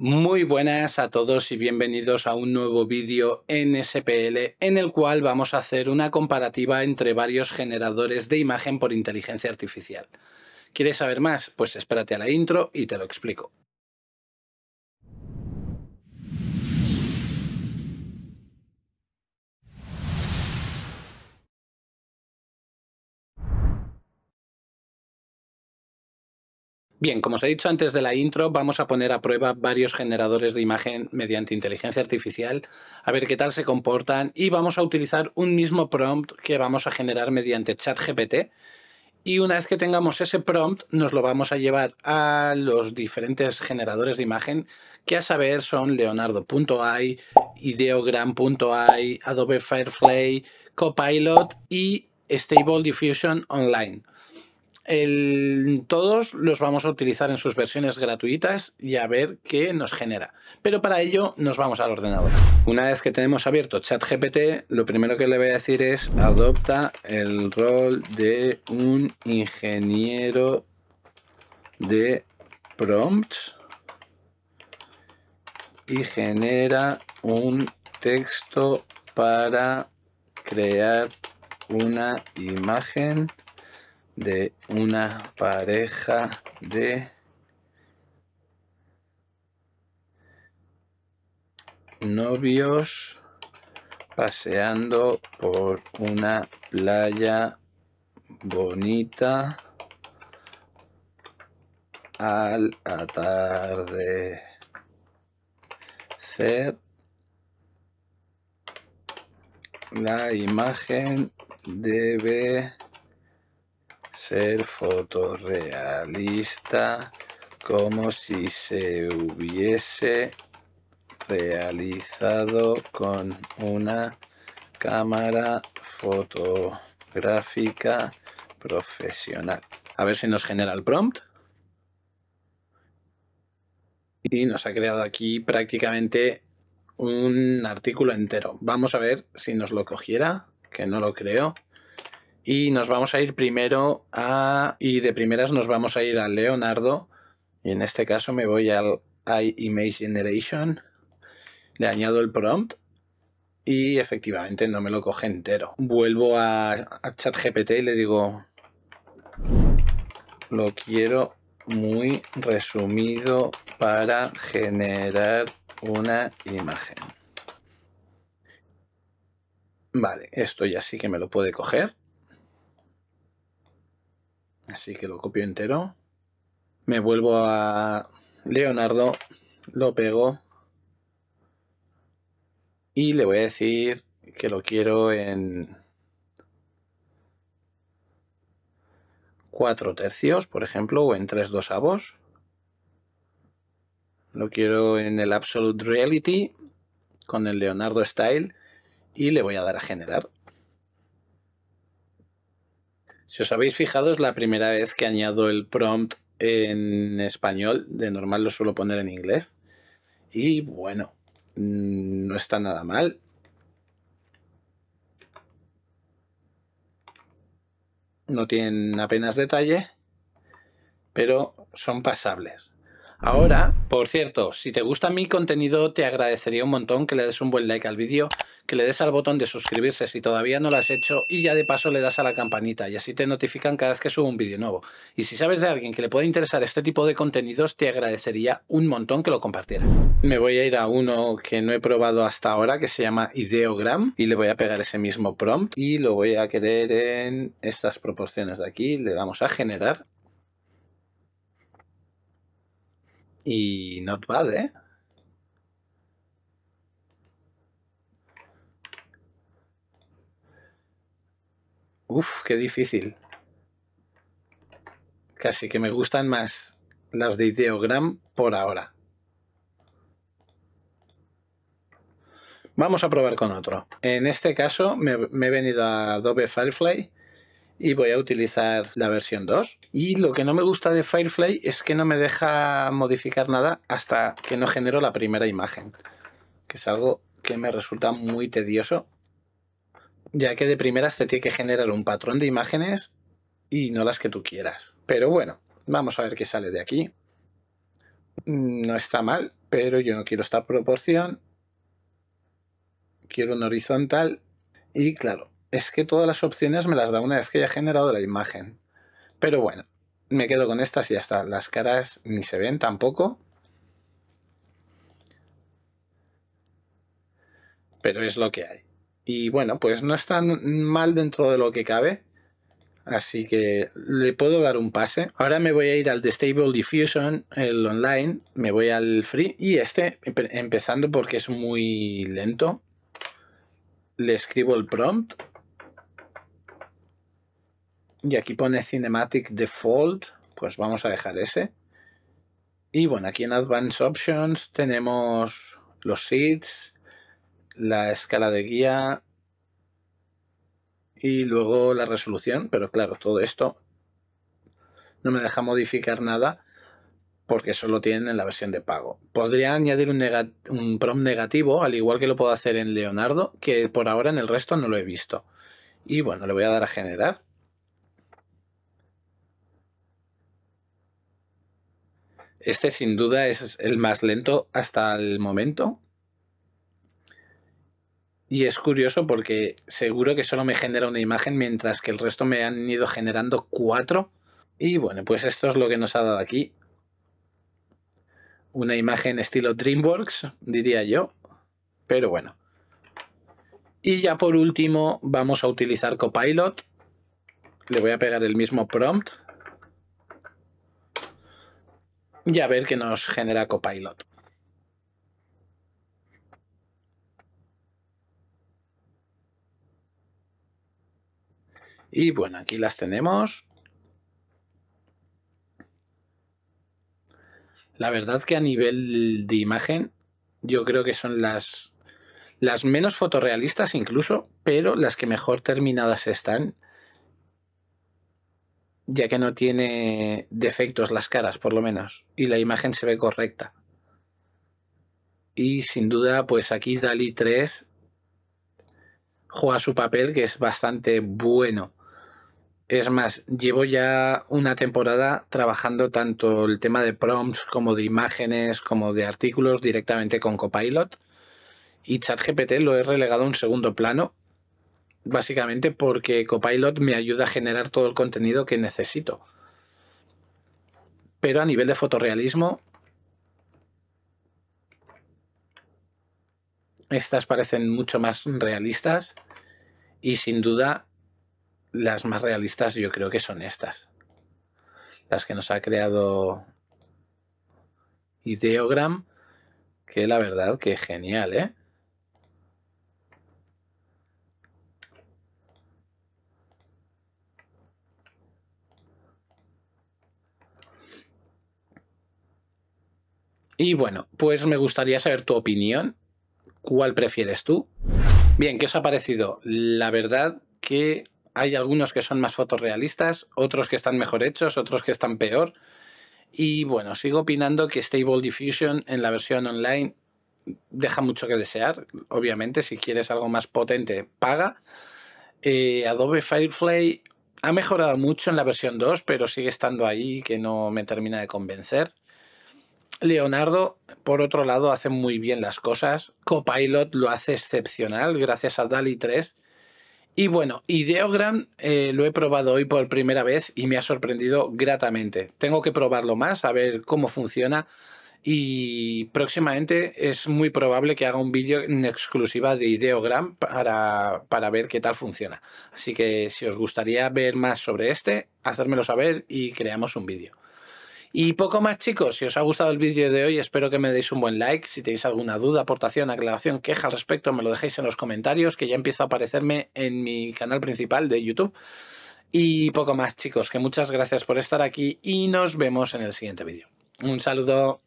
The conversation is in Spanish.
Muy buenas a todos y bienvenidos a un nuevo vídeo en SPL en el cual vamos a hacer una comparativa entre varios generadores de imagen por inteligencia artificial. ¿Quieres saber más? Pues espérate a la intro y te lo explico. Bien, como os he dicho antes de la intro, vamos a poner a prueba varios generadores de imagen mediante inteligencia artificial, a ver qué tal se comportan y vamos a utilizar un mismo prompt que vamos a generar mediante ChatGPT. Y una vez que tengamos ese prompt, nos lo vamos a llevar a los diferentes generadores de imagen, que a saber son leonardo.ai, ideogram.ai, Adobe Firefly, Copilot y Stable Diffusion Online todos los vamos a utilizar en sus versiones gratuitas y a ver qué nos genera. Pero para ello nos vamos al ordenador. Una vez que tenemos abierto ChatGPT, lo primero que le voy a decir es adopta el rol de un ingeniero de prompts y genera un texto para crear una imagen de una pareja de novios paseando por una playa bonita al atardecer la imagen debe ser fotorrealista como si se hubiese realizado con una cámara fotográfica profesional. A ver si nos genera el prompt. Y nos ha creado aquí prácticamente un artículo entero. Vamos a ver si nos lo cogiera, que no lo creo. Y nos vamos a ir primero a. Y de primeras nos vamos a ir a Leonardo. Y en este caso me voy al iMage Generation. Le añado el prompt. Y efectivamente no me lo coge entero. Vuelvo a, a ChatGPT y le digo. Lo quiero muy resumido para generar una imagen. Vale, esto ya sí que me lo puede coger. Así que lo copio entero. Me vuelvo a Leonardo, lo pego y le voy a decir que lo quiero en 4 tercios, por ejemplo, o en 3 dosavos. Lo quiero en el Absolute Reality con el Leonardo Style y le voy a dar a generar. Si os habéis fijado, es la primera vez que añado el prompt en español. De normal lo suelo poner en inglés. Y bueno, mm, no está nada mal. No tienen apenas detalle, pero son pasables. Ahora, por cierto, si te gusta mi contenido, te agradecería un montón que le des un buen like al vídeo, que le des al botón de suscribirse si todavía no lo has hecho y ya de paso le das a la campanita y así te notifican cada vez que subo un vídeo nuevo. Y si sabes de alguien que le pueda interesar este tipo de contenidos, te agradecería un montón que lo compartieras. Me voy a ir a uno que no he probado hasta ahora, que se llama Ideogram, y le voy a pegar ese mismo prompt y lo voy a querer en estas proporciones de aquí. Le damos a generar y not bad, ¿eh? Uf, qué difícil. Casi que me gustan más las de Ideogram por ahora. Vamos a probar con otro. En este caso me, me he venido a Adobe Firefly y voy a utilizar la versión 2. Y lo que no me gusta de Firefly es que no me deja modificar nada hasta que no genero la primera imagen, que es algo que me resulta muy tedioso, ya que de primeras te tiene que generar un patrón de imágenes y no las que tú quieras. Pero bueno, vamos a ver qué sale de aquí. No está mal, pero yo no quiero esta proporción. Quiero un horizontal y claro, es que todas las opciones me las da una vez que haya he generado la imagen. Pero bueno, me quedo con estas y ya está. Las caras ni se ven tampoco. Pero es lo que hay. Y bueno, pues no están mal dentro de lo que cabe. Así que le puedo dar un pase. Ahora me voy a ir al de Stable Diffusion, el online. Me voy al free. Y este, empezando porque es muy lento, le escribo el prompt y aquí pone Cinematic Default, pues vamos a dejar ese. Y bueno, aquí en Advanced Options tenemos los seeds, la escala de guía y luego la resolución, pero claro, todo esto no me deja modificar nada porque solo tienen en la versión de pago. Podría añadir un, Prom un negativo, al igual que lo puedo hacer en Leonardo, que por ahora en el resto no lo he visto. Y bueno, le voy a dar a generar. Este sin duda es el más lento hasta el momento. Y es curioso porque seguro que solo me genera una imagen mientras que el resto me han ido generando cuatro. Y bueno, pues esto es lo que nos ha dado aquí. Una imagen estilo DreamWorks, diría yo. Pero bueno. Y ya por último vamos a utilizar Copilot. Le voy a pegar el mismo prompt y a ver qué nos genera Copilot. Y bueno, aquí las tenemos. La verdad que a nivel de imagen, yo creo que son las, las menos fotorrealistas incluso, pero las que mejor terminadas están ya que no tiene defectos las caras, por lo menos, y la imagen se ve correcta. Y sin duda, pues aquí Dali 3 juega su papel, que es bastante bueno. Es más, llevo ya una temporada trabajando tanto el tema de prompts como de imágenes, como de artículos directamente con Copilot. Y ChatGPT lo he relegado a un segundo plano básicamente porque Copilot me ayuda a generar todo el contenido que necesito. Pero a nivel de fotorrealismo, estas parecen mucho más realistas y sin duda las más realistas yo creo que son estas. Las que nos ha creado Ideogram, que la verdad que genial, ¿eh? Y bueno, pues me gustaría saber tu opinión. ¿Cuál prefieres tú? Bien, ¿qué os ha parecido? La verdad que hay algunos que son más fotorrealistas, otros que están mejor hechos, otros que están peor. Y bueno, sigo opinando que Stable Diffusion en la versión online deja mucho que desear. Obviamente, si quieres algo más potente, paga. Eh, Adobe Firefly ha mejorado mucho en la versión 2, pero sigue estando ahí que no me termina de convencer. Leonardo, por otro lado, hace muy bien las cosas. Copilot lo hace excepcional gracias a DALI 3. Y bueno, Ideogram eh, lo he probado hoy por primera vez y me ha sorprendido gratamente. Tengo que probarlo más, a ver cómo funciona. Y próximamente es muy probable que haga un vídeo en exclusiva de Ideogram para, para ver qué tal funciona. Así que si os gustaría ver más sobre este, hacérmelo saber y creamos un vídeo. Y poco más, chicos. Si os ha gustado el vídeo de hoy, espero que me deis un buen like. Si tenéis alguna duda, aportación, aclaración, queja al respecto, me lo dejéis en los comentarios, que ya empieza a aparecerme en mi canal principal de YouTube. Y poco más, chicos, que muchas gracias por estar aquí y nos vemos en el siguiente vídeo. Un saludo.